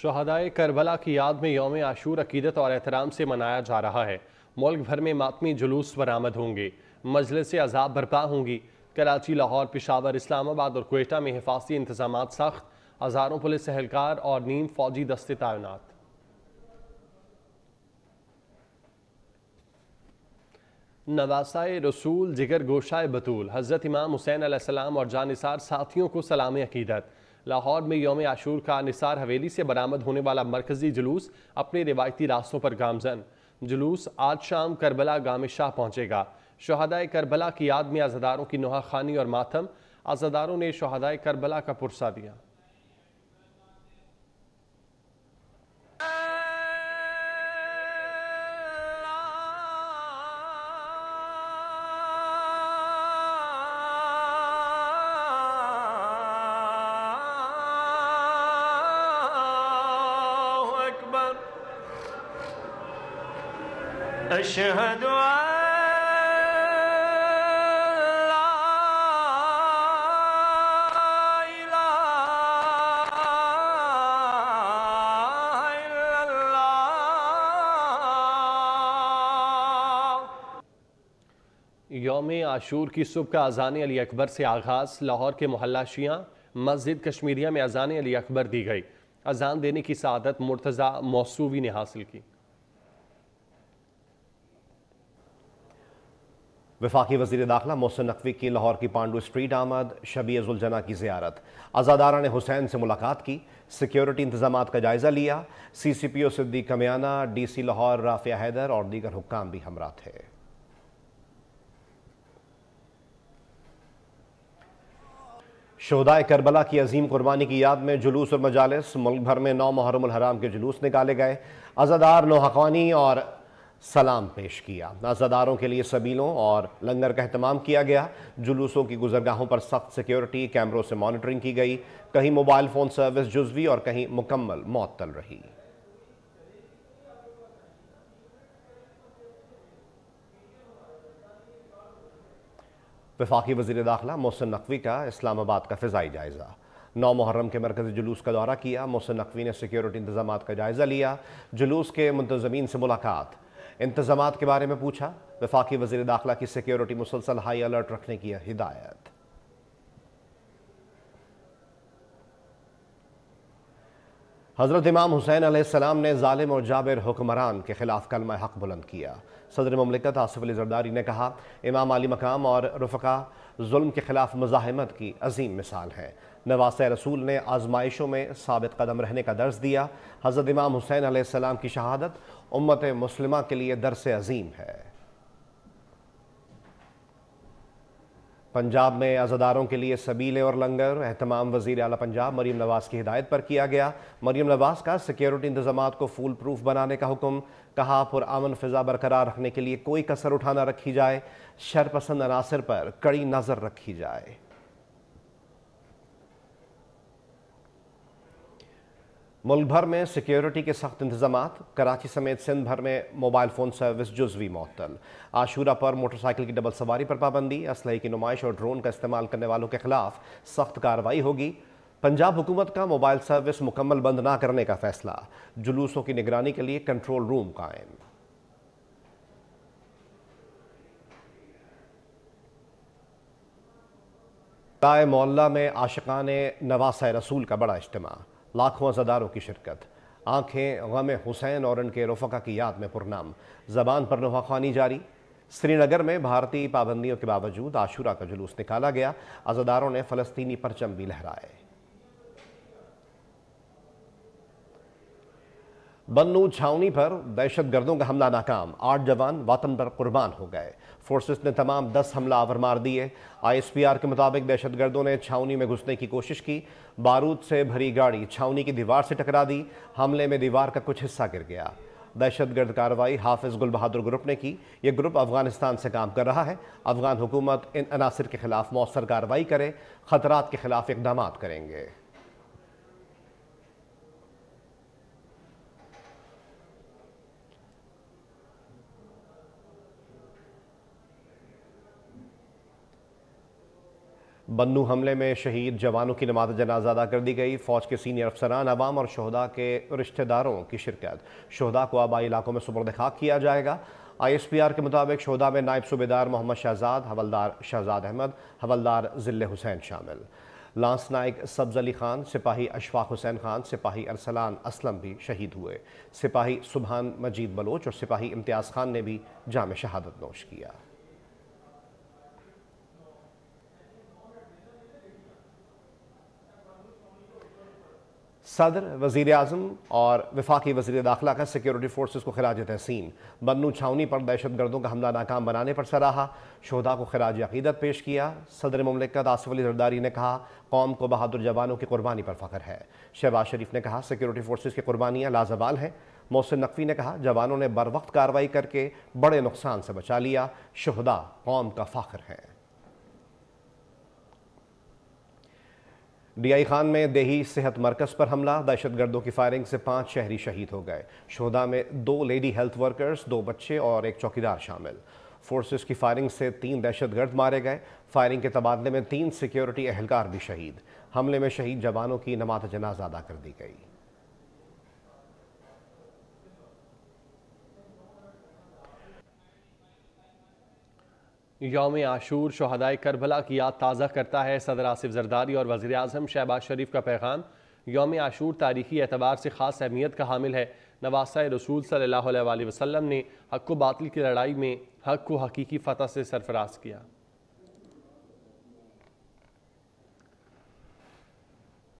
शहदाय Karbala की याद में योम आशूर अकीदत और एहतराम से मनाया जा रहा है मुल्क भर में मातमी जुलूस बरामद होंगे मजलिस अजाब बरपा होंगी कराची लाहौर पिशावर इस्लामाबाद और कोयटा में हिफाजी इंतजाम सख्त हज़ारों पुलिस अहलकार और नीम फौजी दस्ते तैनात नवासाए रसूल जिगर गोशाए बतूल हज़रत इमाम हुसैन और जानसार साथियों को सलाम अकीदत लाहौर में योम आशूर का निसार हवेली से बरामद होने वाला मरकजी जुलूस अपने रिवायती रास्तों पर गामजन जुलूस आज शाम करबला गाम शाह पहुंचेगा शहदाय करबला की याद में आज़ादारों की नुहाखानी खानी और माथम आज़ादारों ने शहदाय करबला का पुरसा दिया أشهد योम आशूर की सुबह का अजान अली अकबर से आगाज़ लाहौर के मोहल्ला शिया मस्जिद कश्मीरिया में अजान अली अकबर दी गई अजान देने की सदत मुर्तज़ा मौसूवी ने हासिल की वफाकी वजीर दाखिला मोहसिन नकवी की लाहौर की पांडू स्ट्रीट आमद शबी जुलझना की ज्यारत आज़ादारा ने हुसैन से मुलाकात की सिक्योरिटी इंतजाम का जायज़ा लिया C C P O Siddique Kamiana D C Lahore Rafia Haider और दीगर हुक्काम भी हमरा थे शहदाय करबला की अजीम कुर्बानी की याद में जुलूस और मजालस मुल्क भर में नौ मुहरम हराम के जुलूस निकाले गए आज़ादार नौहकवानी और सलाम पेश किया नाजादारों के लिए सबीलों और लंगर का अहतमाम किया गया जुलूसों की गुजरगाहों पर सख्त सिक्योरिटी कैमरों से मॉनिटरिंग की गई कहीं मोबाइल फ़ोन सर्विस जुजवी और कहीं मुकम्मल मअतल रही वफाकी वजी दाखिला मोहसिन नकवी का इस्लामाबाद का फिजाई जायज़ा नौ मुहर्रम के मरकज़ी जुलूस का दौरा किया मोहसिन नकवी ने सिक्योरिटी इंतजाम का जायज़ा लिया जुलूस के मुंतजमीन से मुलाकात इंतजाम के बारे में पूछा वफाकी वजी दाखिला की सिक्योरिटी मुसलसल हाई अलर्ट रखने की हिदायत हज़रत इमाम हुसैन आसमाम ने ालिम और जाबिर हुक्मरान के ख़िलाफ़ कलम हक़ बुलंद किया सदर ममलिकत आसफ़ अली जरदारी ने कहा इमाम आली मकाम और रफ़ा जुल्म के ख़िलाफ़ मज़ाहमत की अजीम मिसाल है नवास रसूल ने आजमाइशों में सबित कदम रहने का दर्ज दिया हज़रत इमाम हुसैन आसमाम की शहादत उम्मत मुसलमा के लिए दरस अजीम है पंजाब में अजादारों के लिए सबीले और लंगर अहतमाम वजीर अला पंजाब मरीम नवाज की हिदायत पर किया गया मरीम नवाज का सिक्योरिटी इंतजाम को फूल प्रूफ बनाने का हुक्म कहा पुरान फ़िज़ा बरकरार रखने के लिए कोई कसर उठाना रखी जाए शरपसंद अनासर पर कड़ी नज़र रखी जाए मुल्क भर में सिक्योरिटी के सख्त इंतजाम कराची समेत सिंध भर में मोबाइल फ़ोन सर्विस जुजवी मअतल आशूरा पर मोटरसाइकिल की डबल सवारी पर पाबंदी असलहे की नुमाइश और ड्रोन का इस्तेमाल करने वालों के खिलाफ सख्त कार्रवाई होगी पंजाब हुकूमत का मोबाइल सर्विस मुकम्मल बंद ना करने का फैसला जुलूसों की निगरानी के लिए कंट्रोल रूम कायम मोहल्ला में आशिकान नवासा रसूल का बड़ा इज्तम लाखों सदारों की शिरकत आंखें गम हुसैन और उनके रोफका की याद में पुरनाम जबान पर नुहाखानी खानी जारी श्रीनगर में भारतीय पाबंदियों के बावजूद आशूरा का जुलूस निकाला गया अजादारों ने फ़लस्तीनी परचम भी लहराए बन्नू छावनी पर दहशत गर्दों का हमला नाकाम आठ जवान वतन पर कुर्बान हो गए फोर्सेस ने तमाम दस हमला आवर मार दिए आईएसपीआर के मुताबिक दहशत गर्दों ने छावनी में घुसने की कोशिश की बारूद से भरी गाड़ी छावनी की दीवार से टकरा दी हमले में दीवार का कुछ हिस्सा गिर गया दहशतगर्द कार्रवाई हाफिज गुल बहादुर ग्रुप ने की यह ग्रुप अफगानिस्तान से काम कर रहा है अफगान हुकूमत इन अनासर के खिलाफ मौसर कार्रवाई करे खतरात के खिलाफ इकदाम करेंगे बन्नू हमले में शहीद जवानों की नमाज जनाजा अदा कर दी गई फौज के सीनियर अफसरान अवाम और शहदा के रिश्तेदारों की शिरकत शहदा को आबाई इलाकों में सुबरद किया जाएगा आई एस पी आर के मुताबिक शहदा में नायब सूबेदार मोहम्मद शहजाद हवलदार शहजाद अहमद हवलदार जिले हुसैन शामिल लांस नायक सब्ज अली खान सिपाही अशफाक हुसैन खान सिपाही अरसलान असलम भी शहीद हुए सिपाही सुबहान मजीद बलोच और सिपाही इम्तियाज़ खान ने भी जाम शहादत नोश किया सदर वजीर अजम और वफाकी वजीर दाखिला का सिक्योरिटी फोर्सेज को खराज तहसीन बनू छावनी पर दहशत गर्दों का हमला नाकाम बनाने पर सराहा शहदा को खराज अकीदत पेश किया सदर ममलिकत आसफ अली जरदारी ने कहा कौम को बहादुर जवानों की कुर्बानी पर फ़ख्र है शहबाज शरीफ ने कहा सिक्योरिटी फोर्सेज की कुर्बानियाँ लाजवाल हैं मोहसिन नकवी ने कहा जवानों ने बर वक्त कार्रवाई करके बड़े नुकसान से बचा लिया शहदा कौम का फ़ख्र है डीआई खान में देही सेहत मरकज़ पर हमला दहशत गर्दों की फायरिंग से पांच शहरी शहीद हो गए शोधा में दो लेडी हेल्थ वर्कर्स दो बच्चे और एक चौकीदार शामिल फोर्सेस की फायरिंग से तीन दहशत गर्द मारे गए फायरिंग के तबादले में तीन सिक्योरिटी एहलकार भी शहीद हमले में शहीद जवानों की नमाज जनाजा अदा कर दी गई योम आशूर शहदाय करबला की याद ताज़ा करता है सदर आसिफ जरदारी और वज़ी अजम शहबाज शरीफ का पैगाम योम आशूर तारीखी एतबार से ख़ास अहमियत का हामिल है नवासा रसूल सल्ला वसम ने हक व बातिल की लड़ाई में हक को हकीकी फ़तह से सरफराज किया